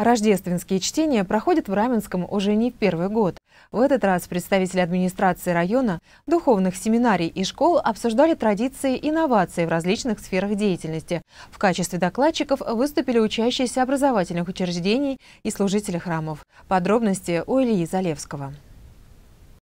Рождественские чтения проходят в Раменском уже не в первый год. В этот раз представители администрации района, духовных семинарий и школ обсуждали традиции и инновации в различных сферах деятельности. В качестве докладчиков выступили учащиеся образовательных учреждений и служители храмов. Подробности у Ильи Залевского.